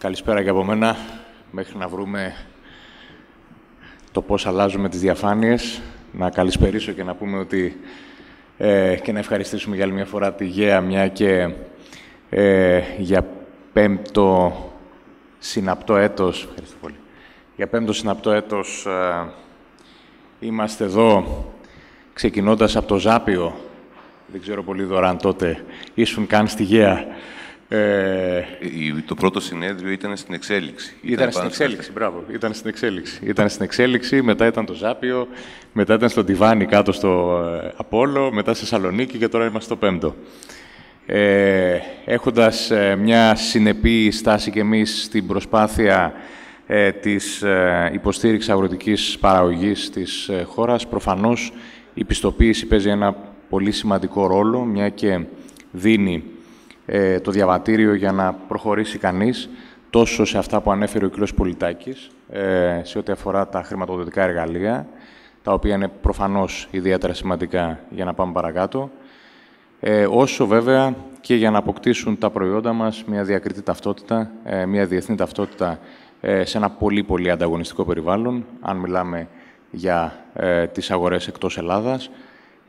Καλησπέρα και από μένα. Μέχρι να βρούμε το πώς αλλάζουμε τις διαφάνειες, να καλησπερίσω και να πούμε ότι ε, και να ευχαριστήσουμε για άλλη μια φορά τη ΓΕΑ, μια και ε, για πέμπτο συναπτό έτος, ευχαριστώ πολύ, για πέμπτο συναπτό έτος ε, είμαστε εδώ, ξεκινώντας από το Ζάπιο, δεν ξέρω πολύ δωραν τότε, ήσουν καν στη ΓΕΑ. Ε... Το πρώτο συνέδριο ήταν στην εξέλιξη. Ήταν, στην εξέλιξη, μπράβο. Ήταν στην εξέλιξη. Ήταν στην εξέλιξη, μετά ήταν το Ζάπιο, μετά ήταν στο Τιβάνι κάτω στο ε, Απόλο, μετά στη Θεσσαλονίκη και τώρα είμαστε στο Πέμπτο. Ε, έχοντας ε, μια συνεπή στάση και εμείς στην προσπάθεια ε, της ε, υποστήριξης αγροτικής παραγωγής της ε, χώρας, προφανώς η πιστοποίηση παίζει ένα πολύ σημαντικό ρόλο, μια και δίνει ε, το διαβατήριο για να προχωρήσει κανείς τόσο σε αυτά που ανέφερε ο κ. Πολιτάκης, ε, σε ό,τι αφορά τα χρηματοδοτικά εργαλεία, τα οποία είναι προφανώς ιδιαίτερα σημαντικά για να πάμε παρακάτω, ε, όσο βέβαια και για να αποκτήσουν τα προϊόντα μας μια διακριτή ταυτότητα, ε, μια διεθνή ταυτότητα ε, σε ένα πολύ πολύ ανταγωνιστικό περιβάλλον, αν μιλάμε για ε, τις αγορές εκτός Ελλάδας,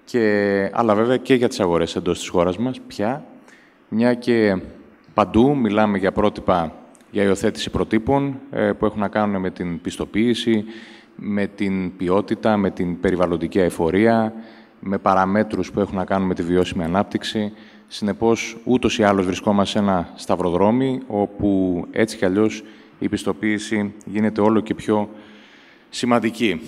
και, αλλά βέβαια και για τις αγορές εντός της χώρας μας, πια μια και παντού μιλάμε για πρότυπα για υιοθέτηση προτύπων ε, που έχουν να κάνουν με την πιστοποίηση, με την ποιότητα, με την περιβαλλοντική εφορία, με παραμέτρους που έχουν να κάνουν με τη βιώσιμη ανάπτυξη. Συνεπώς, ούτως ή άλλως βρισκόμαστε σε ένα σταυροδρόμι, όπου έτσι κι αλλιώς η πιστοποίηση γίνεται όλο και πιο σημαντική.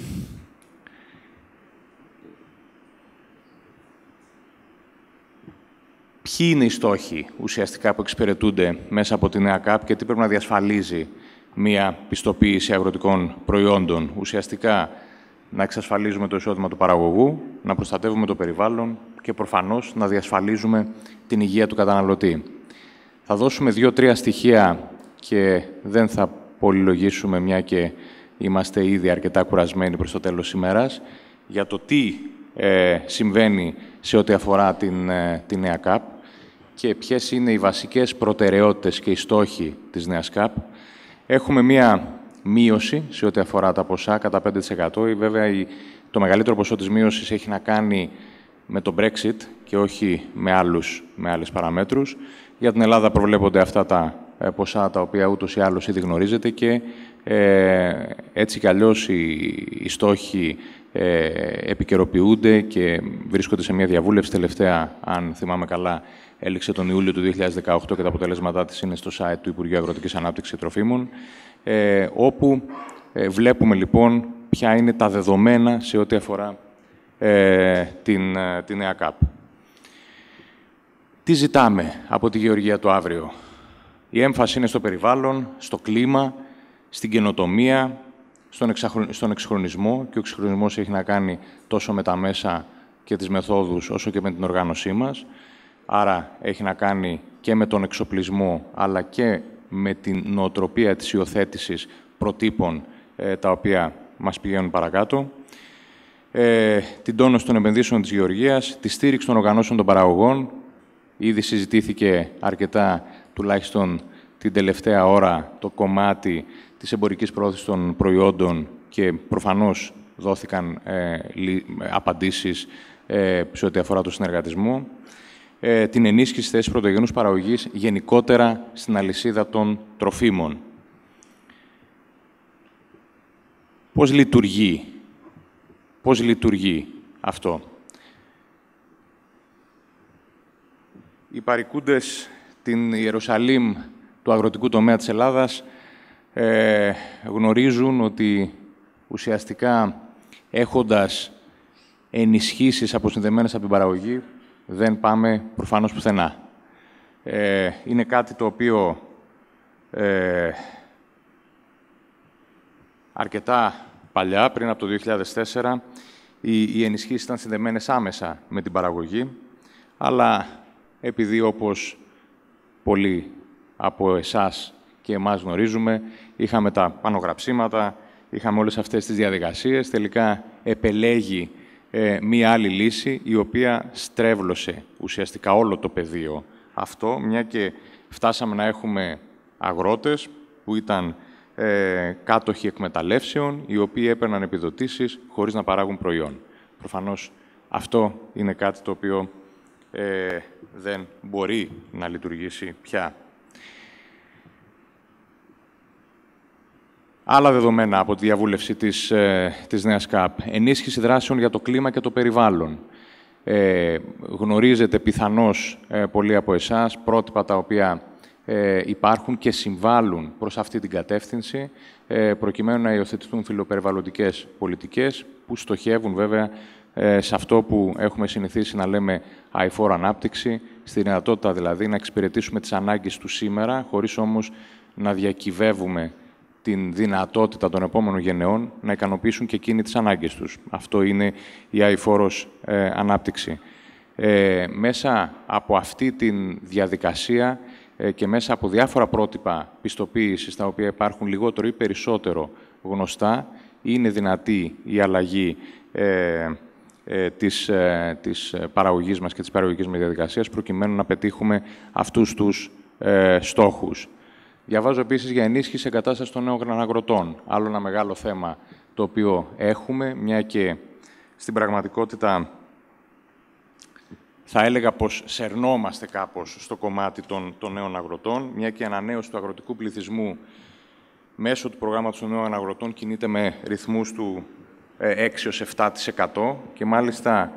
ποιοι είναι οι στόχοι ουσιαστικά που εξυπηρετούνται μέσα από την ΕΑΚΑΠ και τι πρέπει να διασφαλίζει μια πιστοποίηση αγροτικών προϊόντων. Ουσιαστικά να εξασφαλίζουμε το εισόδημα του παραγωγού, να προστατεύουμε το περιβάλλον και προφανώς να διασφαλίζουμε την υγεία του καταναλωτή. Θα δώσουμε δύο-τρία στοιχεία και δεν θα πολυλογήσουμε μια και είμαστε ήδη αρκετά κουρασμένοι προς το τέλος ημέρας για το τι ε, συμβαίνει σε ό,τι αφορά την, ε, την ΕΑΚΑΠ και ποιες είναι οι βασικές προτεραιότητες και οι στόχοι της νέας ΚΑΠ. Έχουμε μία μείωση σε ό,τι αφορά τα ποσά κατά 5%. Βέβαια, το μεγαλύτερο ποσό της μείωσης έχει να κάνει με το Brexit και όχι με, άλλους, με άλλες παραμέτρους. Για την Ελλάδα προβλέπονται αυτά τα ε, ποσά τα οποία ούτως ή άλλως ήδη γνωρίζετε και ε, έτσι κι αλλιώς οι, οι στόχοι ε, επικαιροποιούνται και βρίσκονται σε μια διαβούλευση τελευταία, αν θυμάμαι καλά, έληξε τον Ιούλιο του 2018 και τα αποτελέσματά της είναι στο site του Υπουργείου Αγροτικής Ανάπτυξης και Τροφίμων, ε, όπου ε, βλέπουμε λοιπόν ποια είναι τα δεδομένα σε ό,τι αφορά την, την ΕΑΚΑΠ. Τι ζητάμε από τη Γεωργία το αύριο. Η έμφαση είναι στο περιβάλλον, στο κλίμα, στην καινοτομία, στον, εξαχρον... και ο εξχρονισμός έχει να κάνει τόσο με τα μέσα και τις μεθόδους όσο και με την οργάνωσή μας. Άρα έχει να κάνει και με τον εξοπλισμό αλλά και με την νοοτροπία της υιοθέτησης προτύπων ε, τα οποία μας πηγαίνουν παρακάτω. Ε, την τόνωση των επενδύσεων της γεωργίας, τη στήριξη των οργανώσεων των παραγωγών. Ήδη συζητήθηκε αρκετά τουλάχιστον την τελευταία ώρα το κομμάτι της εμπορικής πρόθεσης των προϊόντων και προφανώς δόθηκαν ε, απαντήσεις ε, σε ό,τι αφορά το συνεργατισμό, ε, την ενίσχυση θέσης πρωτογενούς παραγωγής γενικότερα στην αλυσίδα των τροφίμων. Πώς λειτουργεί, πώς λειτουργεί αυτό. Οι παρικούντες την Ιερουσαλήμ του αγροτικού τομέα της Ελλάδας ε, γνωρίζουν ότι ουσιαστικά έχοντας ενισχύσεις αποσυνδεμένες από την παραγωγή δεν πάμε προφανώς πουθενά. Ε, είναι κάτι το οποίο ε, αρκετά παλιά, πριν από το 2004, οι, οι ενισχύσεις ήταν συνδεμένες άμεσα με την παραγωγή, αλλά επειδή όπως πολλοί από εσάς και εμάς γνωρίζουμε. Είχαμε τα πανογραψίματα, είχαμε όλες αυτές τις διαδικασίες. Τελικά επελέγει ε, μία άλλη λύση, η οποία στρέβλωσε ουσιαστικά όλο το πεδίο αυτό, μια και φτάσαμε να έχουμε αγρότες που ήταν ε, κάτοχοι εκμεταλλεύσεων, οι οποίοι έπαιρναν επιδοτήσεις χωρίς να παράγουν προϊόν. Προφανώς αυτό είναι κάτι το οποίο ε, δεν μπορεί να λειτουργήσει πια. Άλλα δεδομένα από τη διαβούλευση της, ε, της νέας ΚΑΠ. Ενίσχυση δράσεων για το κλίμα και το περιβάλλον. Ε, γνωρίζετε πιθανώς ε, πολλοί από εσάς πρότυπα τα οποία ε, υπάρχουν και συμβάλλουν προς αυτή την κατεύθυνση ε, προκειμένου να υιοθετηθούν φιλοπεριβαλλοντικές πολιτικές που στοχεύουν βέβαια ε, σε αυτό που έχουμε συνηθίσει να λέμε αηφόρο ανάπτυξη, στη δυνατότητα δηλαδή να εξυπηρετήσουμε τις ανάγκες του σήμερα, χωρίς όμως να διακυβεύουμε την δυνατότητα των επόμενων γενεών να ικανοποιήσουν και εκείνοι τις ανάγκες τους. Αυτό είναι η αηφόρος ε, ανάπτυξη. Ε, μέσα από αυτή τη διαδικασία ε, και μέσα από διάφορα πρότυπα πιστοποίησης, τα οποία υπάρχουν λιγότερο ή περισσότερο γνωστά, είναι δυνατή η αλλαγή ε, της, ε, της ε, παραγωγής μας και της παραγωγικής μας διαδικασίας προκειμένου να πετύχουμε αυτούς τους στόχους. Διαβάζω επίσης για ενίσχυση εγκατάστασης των νέων αγροτών. Άλλο ένα μεγάλο θέμα το οποίο έχουμε, μια και στην πραγματικότητα θα έλεγα πως σερνόμαστε κάπως στο κομμάτι των, των νέων αγροτών, μια και η ανανέωση του αγροτικού πληθυσμού μέσω του προγράμματος των νέων αγροτών κινείται με ρυθμούς του 6-7% ε, και μάλιστα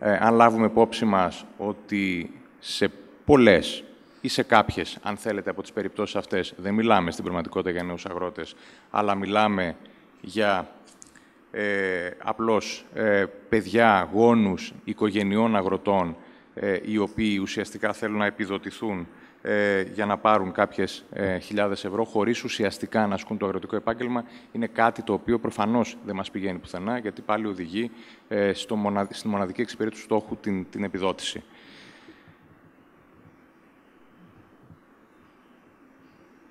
ε, αν λάβουμε υπόψη μας ότι σε πολλές ή σε κάποιες, αν θέλετε, από τις περιπτώσεις αυτές, δεν μιλάμε στην πραγματικότητα για νέους αγρότες, αλλά μιλάμε για ε, απλώς ε, παιδιά, γόνους, οικογενειών αγροτών, οι οποίοι ουσιαστικά θέλουν να επιδοτηθούν ε, για να πάρουν κάποιες ε, χιλιάδες ευρώ, χωρίς ουσιαστικά να ασκούν το αγροτικό επάγγελμα, είναι κάτι το οποίο προφανώς δεν μας πηγαίνει πουθενά, γιατί πάλι οδηγεί ε, στο στη μοναδική εξυπηρέτηση του στόχου την, την επιδότηση.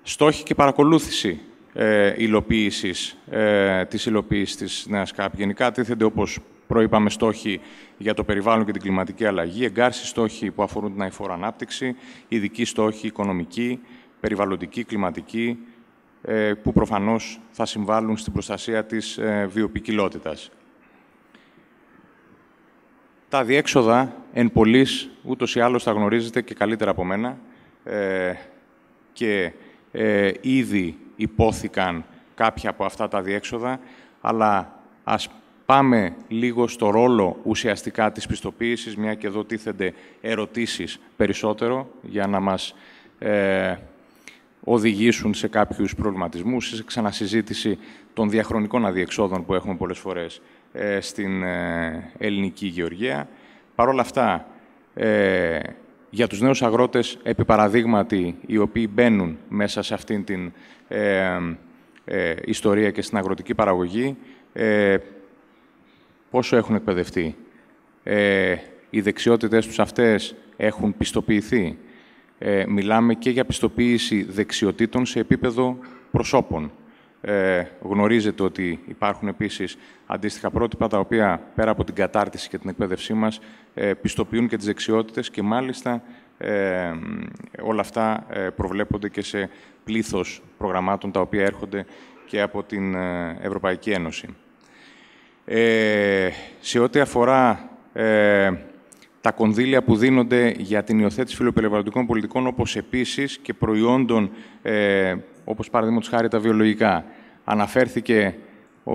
Στόχοι και παρακολούθηση ε, υλοποίησης, ε, της υλοποίησης της νέας ΚΑΠ. Γενικά τίθενται, όπως προείπαμε στόχοι για το περιβάλλον και την κλιματική αλλαγή, εγκάρσει στόχοι που αφορούν την αηφόρα ανάπτυξη, ειδικοί στόχοι οικονομικοί, περιβαλλοντικοί, κλιματικοί, ε, που προφανώς θα συμβάλλουν στην προστασία της ε, βιοποικιλότητας. Τα διέξοδα εν πολλής, ούτως ή άλλως τα γνωρίζετε και καλύτερα από μένα, ε, και ήδη υπόθηκαν κάποια από αυτά τα διέξοδα, αλλά ας Πάμε λίγο στο ρόλο ουσιαστικά της πιστοποίησης, μια και εδώ τίθενται ερωτήσεις περισσότερο για να μας ε, οδηγήσουν σε κάποιους προβληματισμούς, σε ξανασυζήτηση των διαχρονικών αδιεξόδων που έχουμε πολλές φορές ε, στην ε, ελληνική γεωργία. Παρ' όλα αυτά, ε, για τους νέους αγρότες, επί παραδείγματι, οι οποίοι μπαίνουν μέσα σε αυτήν την ιστορία και στην αγροτική παραγωγή, πόσο έχουν εκπαιδευτεί, ε, οι δεξιότητες τους αυτές έχουν πιστοποιηθεί. Ε, μιλάμε και για πιστοποίηση δεξιοτήτων σε επίπεδο προσώπων. Ε, γνωρίζετε ότι υπάρχουν επίσης αντίστοιχα πρότυπα τα οποία πέρα από την κατάρτιση και την εκπαίδευσή μας ε, πιστοποιούν και τις δεξιότητες και μάλιστα ε, όλα αυτά ε, προβλέπονται και σε πλήθος προγραμμάτων τα οποία έρχονται και από την Ευρωπαϊκή Ένωση. Ε, σε ό,τι αφορά ε, τα κονδύλια που δίνονται για την υιοθέτηση φιλοπεριβαλλοντικών πολιτικών, όπως επίσης και προϊόντων, ε, όπως παραδείγματος χάρη τα βιολογικά. Αναφέρθηκε ο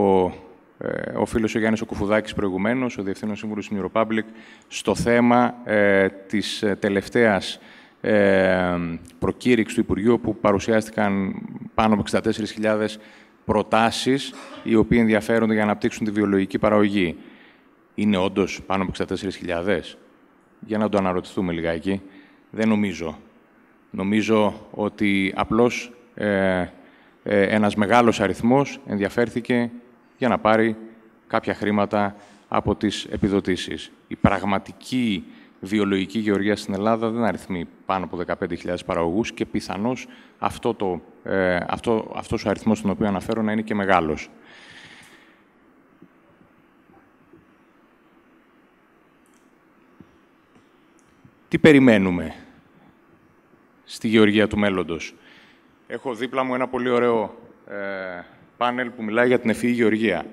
ε, ο φίλος ο Γιάννης Κουφουδάκης προηγουμένως, ο Διευθύνων Σύμβουλος New Republic στο θέμα ε, της τελευταίας ε, ε προκήρυξης του Υπουργείου, που παρουσιάστηκαν πάνω από 64.000 προτάσεις οι οποίοι ενδιαφέρονται για να αναπτύξουν τη βιολογική παραγωγή. Είναι όντως πάνω από 64.000. Για να το αναρωτηθούμε λιγάκι. Δεν νομίζω. Νομίζω ότι απλώς ε, ε, ένας μεγάλος αριθμός ενδιαφέρθηκε για να πάρει κάποια χρήματα από τις επιδοτήσεις. Η πραγματική βιολογική γεωργία στην Ελλάδα δεν αριθμεί πάνω από 15.000 παραγωγούς και πιθανώς αυτό το, ε, αυτό, αυτός ο αριθμός τον οποίο αναφέρω να είναι και μεγάλος. Τι περιμένουμε στη γεωργία του μέλλοντος. Έχω δίπλα μου ένα πολύ ωραίο ε, πάνελ που μιλάει για την ευφυή γεωργία.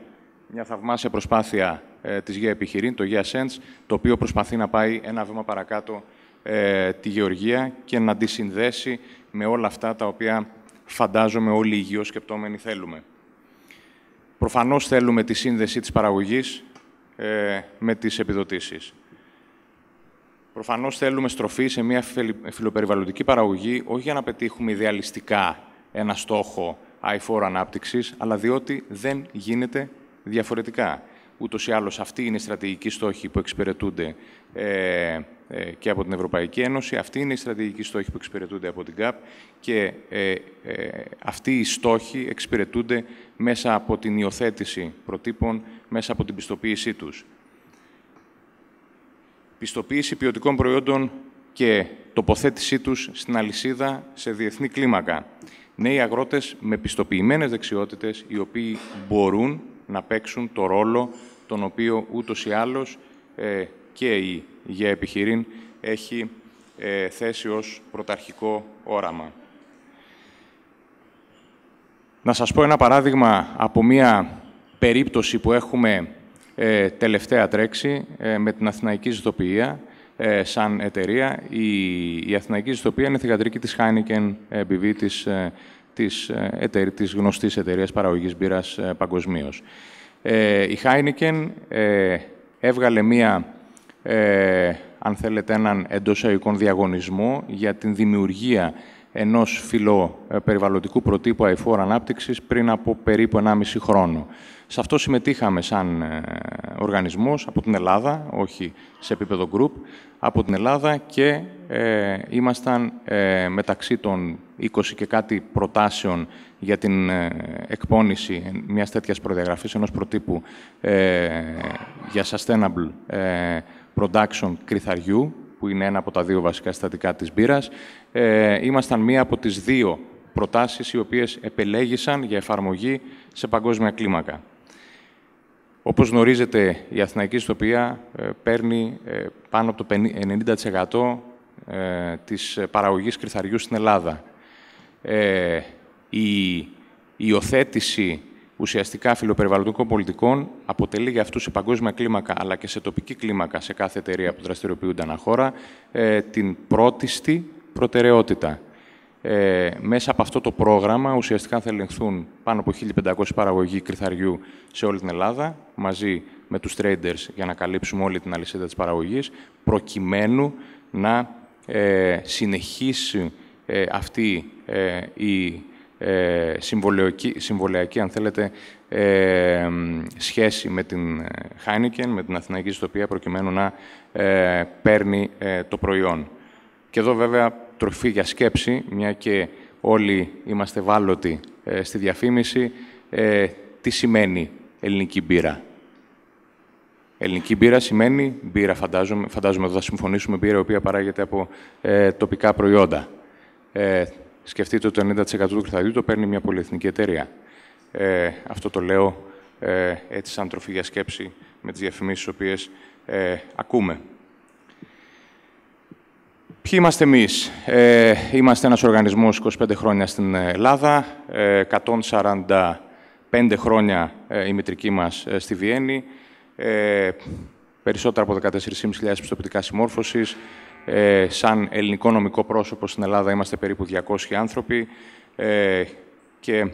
Μια θαυμάσια προσπάθεια ε, της ΓΕΑ Επιχειρήν, το ΓΕΑ ΣΕΝΤΣ, το οποίο προσπαθεί να πάει ένα βήμα παρακάτω ε, τη γεωργία και να τη συνδέσει με όλα αυτά τα οποία φαντάζομαι όλοι οι υγειοσκεπτόμενοι θέλουμε. Προφανώς θέλουμε τη σύνδεση της παραγωγής ε, με τις επιδοτήσεις. Προφανώς θέλουμε στροφή σε μια φιλοπεριβαλλοντική παραγωγή, όχι για να πετύχουμε ιδεαλιστικά ένα στόχο αϊφόρου ανάπτυξης, αλλά διότι δεν γίνεται διαφορετικά. Ούτως ή άλλως, αυτοί είναι οι στρατηγικοί στόχοι που εξυπηρετούνται ε, ε, και από την Ευρωπαϊκή Ένωση. Αυτοί είναι οι στρατηγικοί στόχοι που εξυπηρετούνται από την ΚΑΠ και ε, ε, αυτοί οι στόχοι εξυπηρετούνται μέσα από την υιοθέτηση προτύπων, μέσα από την πιστοποίησή τους. Πιστοποίηση ποιοτικών προϊόντων και τοποθέτησή τους στην αλυσίδα σε διεθνή κλίμακα. Νέοι αγρότες με πιστοποιημένες δεξιότητες, οι οποίοι μπορούν να παίξουν το ρόλο τον οποίο ούτως ή άλλως ε, και η για επιχειρήν έχει ε, θέσει ως πρωταρχικό όραμα. Να σας πω ένα παράδειγμα από μία περίπτωση που έχουμε ε, τελευταία τρέξει με την Αθηναϊκή Ζητοποιία ε, σαν εταιρεία. Η, η Αθηναϊκή Ζητοποιία είναι θηγατρική της Χάνικεν BV της της, ε, εταιρε, της γνωστής εταιρείας παραγωγής μπύρας ε, παγκοσμίως. Ε, η Heineken ε, έβγαλε μία, ε, αν θέλετε, έναν εντός διαγωνισμό για την δημιουργία ενός ε, περιβαλλοντικού προτύπου αηφόρου ανάπτυξης πριν από περίπου 1,5 χρόνο. Σε αυτό συμμετείχαμε σαν ε, οργανισμό από την Ελλάδα, όχι σε επίπεδο group, από την Ελλάδα και ε, ήμασταν ε, μεταξύ των 20 και κάτι προτάσεων για την ε, εκπόνηση μιας τέτοιας προδιαγραφής, ενός προτύπου για sustainable production κρυθαριού, που είναι ένα από τα δύο βασικά συστατικά της μπύρας, ε, ήμασταν μία από τις δύο προτάσεις οι οποίες επελέγησαν για εφαρμογή σε παγκόσμια κλίμακα. Όπως γνωρίζετε, η Αθηναϊκή Ιστοπία ε, παίρνει ε, πάνω από το 90% ε, της παραγωγής κρυθαριού στην Ελλάδα. Η υιοθέτηση ουσιαστικά φιλοπεριβαλλοντικών πολιτικών αποτελεί για αυτούς σε παγκόσμια κλίμακα αλλά και σε τοπική κλίμακα σε κάθε εταιρεία που δραστηριοποιούνται χώρα, την πρώτη προτεραιότητα. Ε, μέσα από αυτό το πρόγραμμα ουσιαστικά θα ελεγχθούν πάνω από 1.500 παραγωγοί κρυθαριού σε όλη την Ελλάδα, μαζί με τους traders για να καλύψουμε όλη την αλυσίδα της παραγωγής, προκειμένου να ε, συνεχίσει ε, αυτή ε, η ε, συμβολιακή, αν θέλετε, σχέση με την Heineken, με την Αθηναϊκή Ιστοπία, προκειμένου να παίρνει το προϊόν. Και εδώ βέβαια τροφή για σκέψη, μια και όλοι είμαστε βάλωτοι ε, στη διαφήμιση, ε, τι σημαίνει ελληνική μπύρα. Ελληνική μπύρα σημαίνει μπύρα, φαντάζομαι, φαντάζομαι εδώ θα συμφωνήσουμε, μπύρα η οποία παράγεται από ε, τοπικά προϊόντα. σκεφτείτε ότι το 90% του κρυθαριού το παίρνει μια πολυεθνική εταιρεία. αυτό το λέω έτσι σαν τροφή για σκέψη με τις διαφημίσεις τις οποίες ακούμε. Ποιοι είμαστε εμείς. Ε, είμαστε ένας οργανισμός 25 χρόνια στην Ελλάδα, 145 ε, χρόνια ε, η μητρική μας ε, στη Βιέννη, περισσότερα από 14.500 πιστοποιητικά συμμόρφωσης, ε, σαν ελληνικό νομικό πρόσωπο στην Ελλάδα είμαστε περίπου 200 άνθρωποι ε, και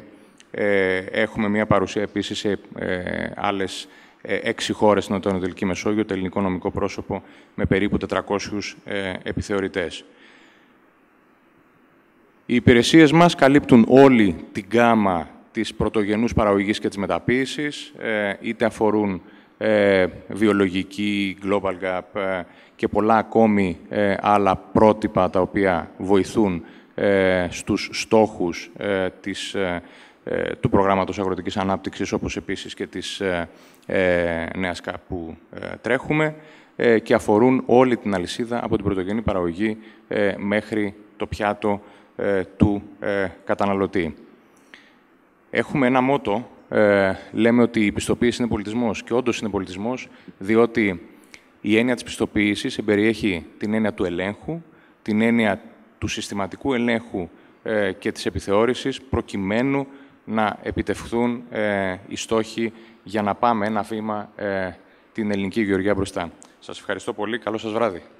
ε, έχουμε μια παρουσία επίσης σε άλλες ε, έξι χώρες στην Ανατολική Μεσόγειο, το ελληνικό νομικό πρόσωπο με περίπου 400 ε, επιθεωρητές. Οι υπηρεσίες μας καλύπτουν όλη την γάμα της πρωτογενούς παραγωγής και της μεταποίησης. Ε, είτε αφορούν βιολογική, global gap και πολλά ακόμη άλλα πρότυπα τα οποία βοηθούν στους στόχους της ε, του προγράμματος αγροτικής ανάπτυξης, όπως επίσης και της ε, ε, νέας ΚΑΠ που τρέχουμε και αφορούν όλη την αλυσίδα από την πρωτογενή παραγωγή μέχρι το πιάτο του καταναλωτή. Έχουμε ένα μότο, λέμε ότι η πιστοποίηση είναι πολιτισμός και όντως είναι πολιτισμός, διότι η έννοια της πιστοποίησης εμπεριέχει την έννοια του ελέγχου, την έννοια του συστηματικού ελέγχου και της επιθεώρησης προκειμένου να επιτευχθούν ε, οι στόχοι για να πάμε ένα βήμα ε, την ελληνική γεωργία μπροστά. Σας ευχαριστώ πολύ. Καλό σας βράδυ.